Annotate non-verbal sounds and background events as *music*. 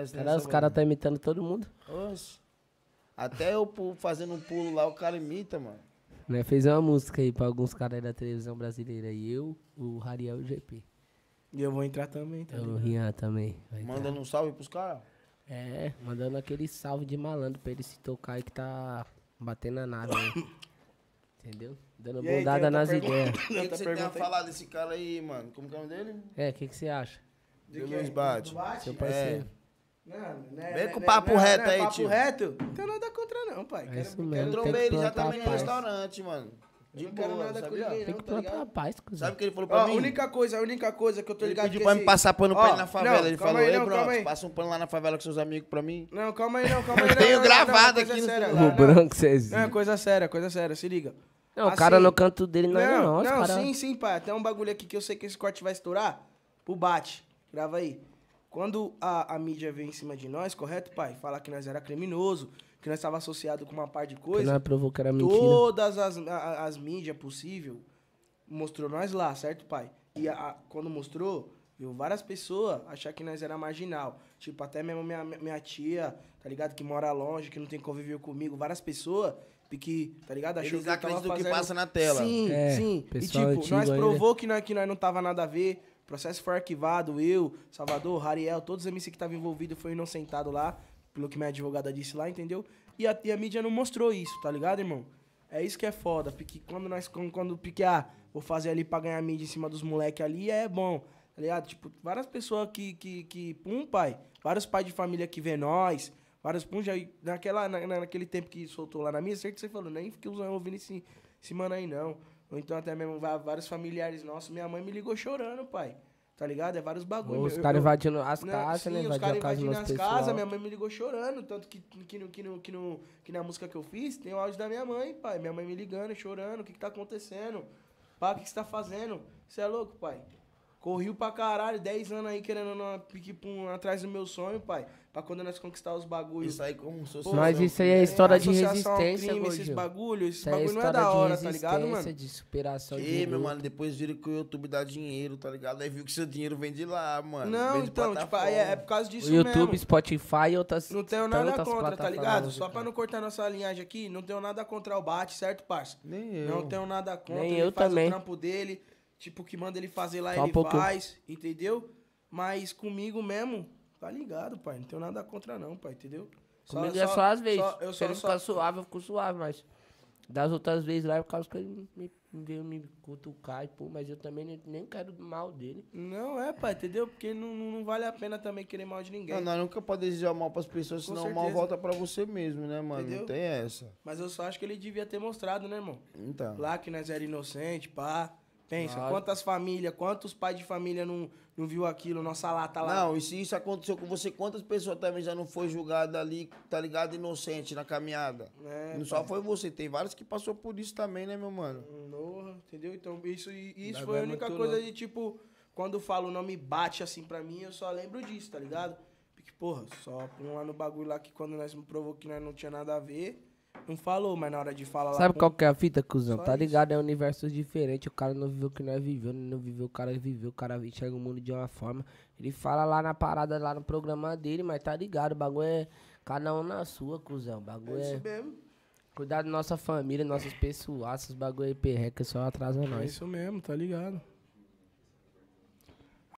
É, os caras é tá imitando todo mundo. Oxe. Até eu fazendo um pulo lá, o cara imita, mano. Né, fez uma música aí pra alguns caras da televisão brasileira. E eu, o Rariel e o GP. E eu vou entrar também, tá? Eu é, rir também. Mandando entrar. um salve pros caras? É, mandando aquele salve de malandro pra ele se tocar aí que tá batendo a nada. Né? Entendeu? Dando bondada tá nas ideias. *coughs* O que, que você tem a falar desse cara aí, mano? Como que é o nome dele? É, o que, que você acha? De, de Luiz Bate. Seu parceiro. É. Não, né? Vem com o é, papo não, é, reto não, é aí, papo tio. Papo reto? Não tenho nada contra, não, pai. É quero, mesmo. Quero... Trombei ele já também tá no restaurante, mano. De não boa, nada com ele Tem que tá plantar tá a paz, cuzão. Sabe o que ele falou pra ó, mim? A única coisa, a única coisa que eu tô ligado... Ele pediu pra esse... me passar pano pra ó, ele na favela. Não, ele falou, aí, não, aí. passa um pano lá na favela com seus amigos pra mim. Não, calma aí não, calma aí. *laughs* Eu tenho gravado aqui no celular. O vocês. Não, coisa séria, coisa séria, se liga. Não, o cara assim, no canto dele não é não. Não, sim, sim, pai. Tem um bagulho aqui que eu sei que esse corte vai estourar. Pro bate. Grava aí. Quando a, a mídia veio em cima de nós, correto, pai? Falar que nós era criminoso, que nós estava associado com uma par de coisa. Que nós é provocar a mentira. Todas as, a, as mídias possível mostrou nós lá, certo, pai? E a, a, quando mostrou, viu várias pessoas achar que nós era marginal. Tipo, até mesmo minha, minha tia, tá ligado? Que mora longe, que não tem convívio comigo. Várias pessoas que, tá ligado? Achou Eles que acreditam fazendo... que passa na tela. Sim, é, sim. E tipo, nós provou que, nós, que nós não tava nada a ver. O processo foi arquivado, eu, Salvador, Rariel, todos os MC que estavam envolvidos foram inocentados lá, pelo que minha advogada disse lá, entendeu? E a, e a, mídia não mostrou isso, tá ligado, irmão? É isso que é foda, porque quando nós, quando, quando porque, ah, vou fazer ali pra ganhar mídia em cima dos moleques ali, é bom, tá ligado? Tipo, várias pessoas que, que, que, pum, pai, vários pais de família que vê nós, vários pum, já, naquela, na, naquele tempo que soltou lá na minha, certo que você falou, nem fiquei usando ouvindo esse, esse mano aí, não. Ou então até mesmo vários familiares nossos. Minha mãe me ligou chorando, pai. Tá ligado? É vários bagulho. Os caras invadindo as casas, né? Sim, os caras invadindo as casas. Minha mãe me ligou chorando. Tanto que, que, no, que, no, que, no, que na música que eu fiz tem o áudio da minha mãe, pai. Minha mãe me ligando, chorando. O que, que tá acontecendo? Pá, o que, que você tá fazendo? Você é louco, pai? Corriu pra caralho, 10 anos aí querendo uma pique-pum atrás do meu sonho, pai. Pra quando nós conquistar os bagulhos. Isso aí como social... Mas é isso aí é, é história de resistência, crime, Esses bagulhos, esses bagulhos é não é da hora, tá ligado, mano? de superação. E, de meu mano, depois viram que o YouTube dá dinheiro, tá ligado? Aí viu que seu dinheiro vem de lá, mano. Não, vem então, tipo, é, é, por causa disso YouTube, mesmo. YouTube, Spotify e outras Não tenho nada contra, tá ligado? Só pra não cortar nossa linhagem aqui, não tenho nada contra o Bate, certo, parça? Nem eu. Não tenho nada contra, Nem ele eu faz também. o trampo dele. Tipo, que manda ele fazer lá, Só ele um faz, entendeu? Mas comigo mesmo, tá ligado, pai. Não tenho nada contra, não, pai, entendeu? Comigo só, é só, só às vezes. Só, eu só, ele fica suave, eu fico suave, mas. Das outras vezes lá, por causa que ele me, veio me cutucar e pô, mas eu também nem, quero mal dele. Não, é, pai, entendeu? Porque não, não vale a pena também querer mal de ninguém. Não, nunca pode desejar mal pras pessoas, senão o mal volta pra você mesmo, né, mano? Entendeu? Não tem essa. Mas eu só acho que ele devia ter mostrado, né, irmão? Então. Lá que nós era inocente, pá. Pensa, claro. quantas famílias, quantos pais de família não, não viu aquilo, nossa lata lá. Não, e se isso aconteceu com você, quantas pessoas também já não foi julgada ali, tá ligado, inocente na caminhada? É, não pai. só foi você, tem vários que passou por isso também, né, meu mano? Porra, entendeu? Então, isso, isso foi a é única coisa louco. de tipo, quando falo o nome bate assim pra mim, eu só lembro disso, tá ligado? Porque, porra, só um lá no bagulho lá que quando nós me provou que nós não tinha nada a ver. Não falou, mas na hora de falar Sabe lá, qual que é a fita, cuzão? Tá ligado? Isso. É um universo diferente. O cara não viveu o que nós vivemos, não viveu o cara viveu, o cara enxerga o mundo de uma forma. Ele fala lá na parada, lá no programa dele, mas tá ligado, o bagulho é cada um na sua, cuzão. O bagulho é. Isso é... mesmo. Cuidar da nossa família, nossas pessoas, esses bagulho aí perreca, só atrasa é nós. É isso mesmo, tá ligado?